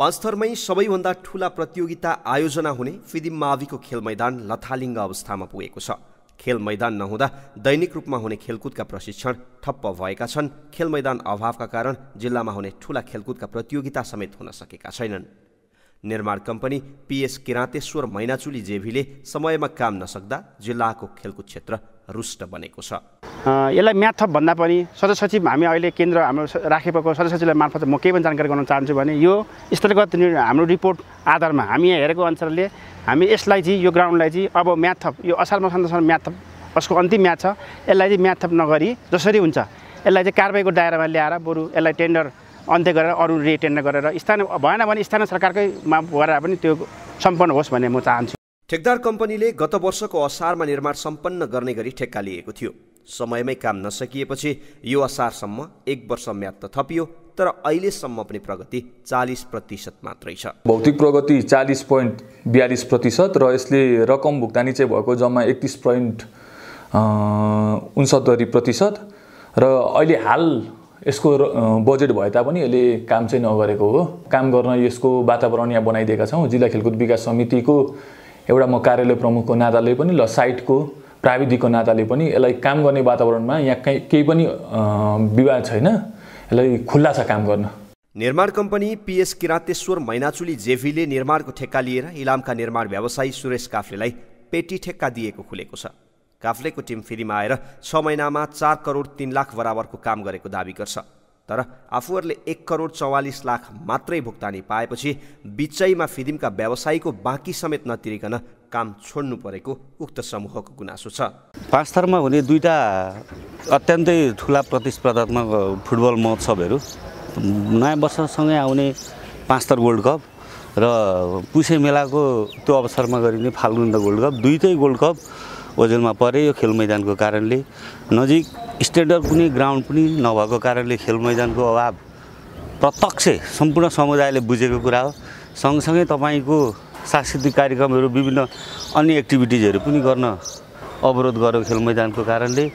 पाँच थरमै सबैभन्दा ठुला प्रतियोगिता आयोजना हुने फिदिम माविको खेल मैदान लथालिङ्ग अवस्थामा पुगेको छ खेल मैदान नहुँदा दैनिक रूपमा हुने खेलकुदका प्रशिक्षण ठप्प भएका छन् खेल मैदान अभावका कारण जिल्लामा हुने ठुला खेलकुदका प्रतियोगिता समेत हुन सकेका छैनन् निर्माण कम्पनी पिएस किराँतेश्वर मैनाचुली जेभीले समयमा काम नसक्दा जिल्लाको खेलकुद क्षेत्र रुष्ट बनेको छ यसलाई म्याथप भन्दा पनि सचिव हामी अहिले केन्द्र हाम्रो राखेको सचिवलाई मार्फत म केही पनि जानकारी गर्न चाहन्छु भने यो स्तरगत हाम्रो रिपोर्ट आधारमा हामी यहाँ हेरेको अनुसारले हामी यसलाई चाहिँ यो ग्राउन्डलाई चाहिँ अब म्याथप यो असार मसान्तसम्म म्याथप थप उसको अन्तिम म्याथ छ यसलाई चाहिँ म्याथप नगरी जसरी हुन्छ यसलाई चाहिँ कारवाहीको दायरामा ल्याएर बरु यसलाई टेन्डर अन्त्य गरेर अरू रिटेन्डर गरेर स्थानीय भएन भने स्थानीय सरकारकैमा भएर पनि त्यो सम्पन्न होस् भन्ने म चाहन्छु ठेकदार कम्पनीले गत वर्षको असारमा निर्माण सम्पन्न गर्ने गरी ठेक्का लिएको थियो समयमै काम नसकिएपछि यो असारसम्म एक वर्ष म्याद त थपियो तर अहिलेसम्म पनि प्रगति चालिस प्रतिशत मात्रै छ भौतिक प्रगति चालिस पोइन्ट बयालिस प्रतिशत र यसले रकम भुक्तानी चाहिँ भएको जम्मा एकतिस पोइन्ट उन्सत्तरी प्रतिशत र अहिले हाल यसको बजेट भए तापनि यसले काम चाहिँ नगरेको हो काम गर्न यसको वातावरण यहाँ बनाइदिएका छौँ जिल्ला खेलकुद विकास समितिको एउटा म कार्यालय प्रमुखको नाताले पनि ल साइटको प्राविधिकको नाताले पनि यसलाई काम गर्ने वातावरणमा यहाँ कहीँ केही पनि विवाद छैन यसलाई खुल्ला छ काम गर्न निर्माण कम्पनी पिएस किराँतेश्वर मैनाचुली जेभीले निर्माणको ठेक्का लिएर इलामका निर्माण व्यवसायी सुरेश काफ्लेलाई पेटी ठेक्का दिएको खुलेको छ काफ्लेको टिम फेरिमा आएर छ महिनामा चार करोड तिन लाख बराबरको काम गरेको दावी गर्छ तर आफूहरूले एक करोड चौवालिस लाख मात्रै भुक्तानी पाएपछि बिचैमा फिदिमका व्यवसायीको बाँकी समेत नतिरिकन काम छोड्नु परेको उक्त समूहको गुनासो छ पाँचथरमा हुने दुईवटा अत्यन्तै ठुला प्रतिस्पर्धात्मक फुटबल महोत्सवहरू नयाँ वर्षसँगै आउने पाँचथर गोल्ड कप र पुसे मेलाको त्यो अवसरमा गरिने फाल्गुन गोल्ड कप दुईटै गोल्ड कप ओजेलमा परे यो खेल मैदानको कारणले नजिक स्ट्यान्डर्ड पनि ग्राउन्ड पनि नभएको कारणले खेल मैदानको अभाव प्रत्यक्ष सम्पूर्ण समुदायले बुझेको कुरा हो सँगसँगै तपाईँको सांस्कृतिक कार्यक्रमहरू विभिन्न अन्य एक्टिभिटिजहरू पनि गर्न अवरोध गरेको खेल मैदानको कारणले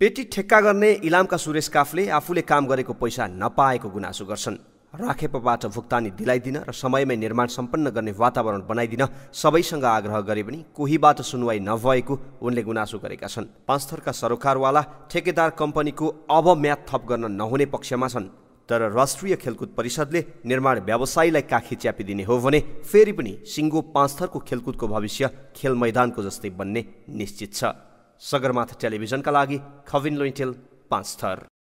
पेटी ठेक्का गर्ने इलामका सुरेश काफले आफूले काम गरेको पैसा नपाएको गुनासो गर्छन् राखेपबाट भुक्तानी दिलाइदिन र समयमै निर्माण सम्पन्न गर्ने वातावरण बनाइदिन सबैसँग आग्रह गरे पनि कोहीबाट सुनवाई नभएको उनले गुनासो गरेका छन् पाँच थरका सरोकारवाला ठेकेदार कम्पनीको अब म्याद थप गर्न नहुने पक्षमा छन् तर राष्ट्रिय खेलकुद परिषदले निर्माण व्यवसायीलाई काखी च्यापिदिने हो भने फेरि पनि सिङ्गो पाँच थरको खेलकुदको भविष्य खेल मैदानको जस्तै बन्ने निश्चित छ सगरमाथा टेलिभिजनका लागि खविन लोइटेल पाँच थर